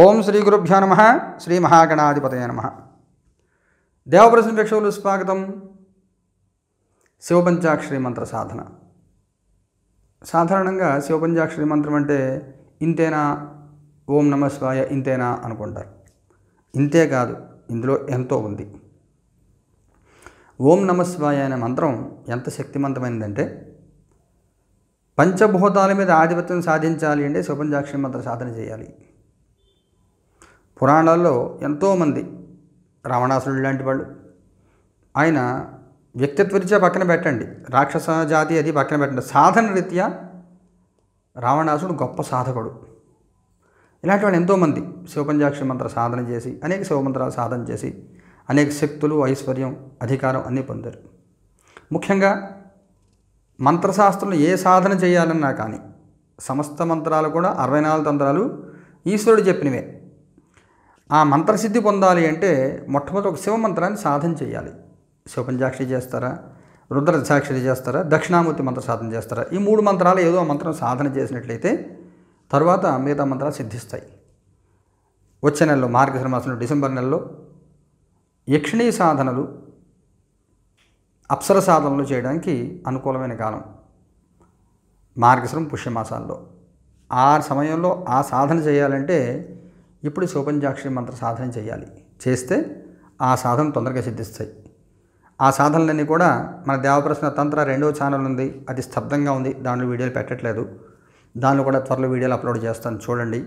ఓం శ్రీ గురుభ్యో నమ శ్రీ మహాగణాధిపతయ నమ దేవప్రసన్న భిక్షువులు స్వాగతం శివపంచాక్షరి మంత్ర సాధన సాధారణంగా శివపంచాక్షరి మంత్రం అంటే ఇంతేనా ఓం నమ స్వాయ ఇంతేనా అనుకుంటారు ఇంతే కాదు ఇందులో ఎంతో ఉంది ఓం నమ అనే మంత్రం ఎంత శక్తివంతమైనదంటే పంచభూతాల మీద ఆధిపత్యం సాధించాలి అంటే శివపంచాక్షరి మంత్ర సాధన చేయాలి పురాణాల్లో ఎంతోమంది రావణాసురుడు లాంటి వాళ్ళు ఆయన వ్యక్తిత్వ రీత్యా పక్కన పెట్టండి రాక్షస జాతి అది పక్కన పెట్టండి సాధన రీత్యా రావణాసుడు గొప్ప సాధకుడు ఇలాంటి వాళ్ళు ఎంతోమంది శివపంచాక్షి మంత్ర సాధన చేసి అనేక శివమంత్రాలు సాధన చేసి అనేక శక్తులు ఐశ్వర్యం అధికారం అన్నీ పొందారు ముఖ్యంగా మంత్రశాస్త్రం ఏ సాధన చేయాలన్నా కానీ సమస్త మంత్రాలు కూడా అరవై నాలుగు తంత్రాలు ఈశ్వరుడు చెప్పినవే ఆ మంత్రసిద్ధి పొందాలి అంటే మొట్టమొదటి ఒక శివ మంత్రాన్ని సాధన చేయాలి శివపంచాక్షి చేస్తారా రుద్ర సాక్షి చేస్తారా దక్షిణామూర్తి మంత్ర సాధన చేస్తారా ఈ మూడు మంత్రాలు ఏదో మంత్రం సాధన చేసినట్లయితే తర్వాత మిగతా మంత్రాలు సిద్ధిస్తాయి వచ్చే నెలలో మార్గధర్మాసంలో డిసెంబర్ నెలలో యక్షిణీ సాధనలు అప్సర సాధనలు చేయడానికి అనుకూలమైన కాలం మార్గశ్రమం పుష్యమాసాల్లో ఆ సమయంలో ఆ సాధన చేయాలంటే ఇప్పుడు శివపంచాక్షరి మంత్ర సాధన చేయాలి చేస్తే ఆ సాధన తొందరగా సిద్ధిస్తాయి ఆ సాధనలన్నీ కూడా మన దేవప్రశ్న తంత్ర రెండో ఛానల్ ఉంది అది స్తబ్దంగా ఉంది దానిలో వీడియోలు పెట్టట్లేదు దానిలో కూడా త్వరలో వీడియోలు అప్లోడ్ చేస్తాను చూడండి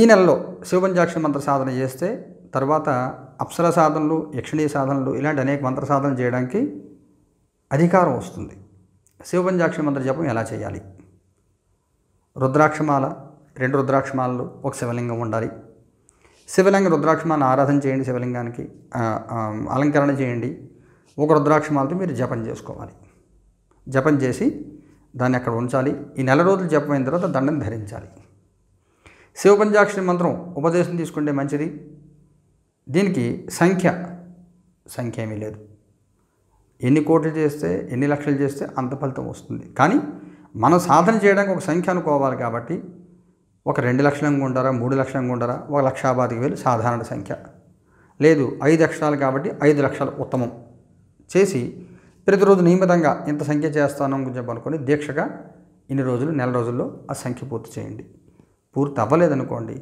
ఈ నెలలో శివపంచాక్షి మంత్ర సాధన చేస్తే తర్వాత అప్సర సాధనలు యక్షణీయ సాధనలు ఇలాంటి అనేక మంత్ర సాధన చేయడానికి అధికారం వస్తుంది శివపంచాక్షి మంత్ర జపం ఎలా చేయాలి రుద్రాక్షమాల రెండు రుద్రాక్షమాలు ఒక శివలింగం ఉండాలి శివలింగ రుద్రాక్షమాలను ఆరాధన చేయండి శివలింగానికి అలంకరణ చేయండి ఒక రుద్రాక్షమాలతో మీరు జపం చేసుకోవాలి జపం చేసి దాన్ని అక్కడ ఉంచాలి ఈ నెల రోజులు జపమైన తర్వాత దండం ధరించాలి శివపంచాక్షరి మంత్రం ఉపదేశం తీసుకుంటే మంచిది దీనికి సంఖ్య సంఖ్య ఏమీ లేదు ఎన్ని కోట్లు చేస్తే ఎన్ని లక్షలు చేస్తే అంత ఫలితం వస్తుంది కానీ మనం సాధన చేయడానికి ఒక సంఖ్య అనుకోవాలి కాబట్టి ఒక రెండు లక్షలు ఉండరా మూడు లక్షలు ఉండరా ఒక లక్ష పాతిక వేలు సాధారణ సంఖ్య లేదు ఐదు అక్షరాలు కాబట్టి ఐదు లక్షలు ఉత్తమం చేసి ప్రతిరోజు నియమితంగా ఇంత సంఖ్య చేస్తాను అని చెప్పి అనుకొని దీక్షగా ఇన్ని రోజులు నెల రోజుల్లో ఆ సంఖ్య పూర్తి చేయండి పూర్తి అవ్వలేదనుకోండి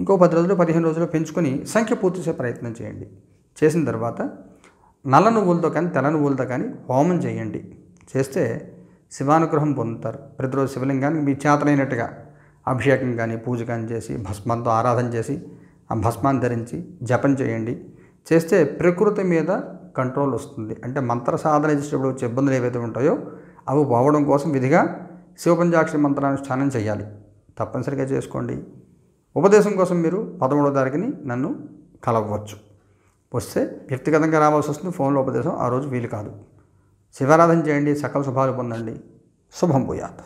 ఇంకో పది రోజులు పదిహేను రోజులు పెంచుకొని సంఖ్య పూర్తి చేసే ప్రయత్నం చేయండి చేసిన తర్వాత నల్ల నువ్వులతో కానీ తెల్ల నువ్వులతో కానీ హోమం చేయండి చేస్తే శివానుగ్రహం పొందుతారు ప్రతిరోజు శివలింగానికి మీ చేతనైనట్టుగా అభిషేకం కానీ పూజ కానీ చేసి భస్మంతో ఆరాధన చేసి ఆ భస్మాన్ని ధరించి జపం చేయండి చేస్తే ప్రకృతి మీద కంట్రోల్ వస్తుంది అంటే మంత్ర సాధన చేసేటప్పుడు వచ్చే ఇబ్బందులు ఏవైతే ఉంటాయో అవి పోవడం కోసం విధిగా శివపంచాక్షరి మంత్రానుష్ఠానం చేయాలి తప్పనిసరిగా చేసుకోండి ఉపదేశం కోసం మీరు పదమూడో తారీఖుని నన్ను కలవచ్చు వస్తే వ్యక్తిగతంగా రావాల్సి వస్తుంది ఫోన్లో ఉపదేశం ఆ రోజు వీలు కాదు శివారాధన చేయండి సకల శుభాలు పొందండి శుభం పోయాత్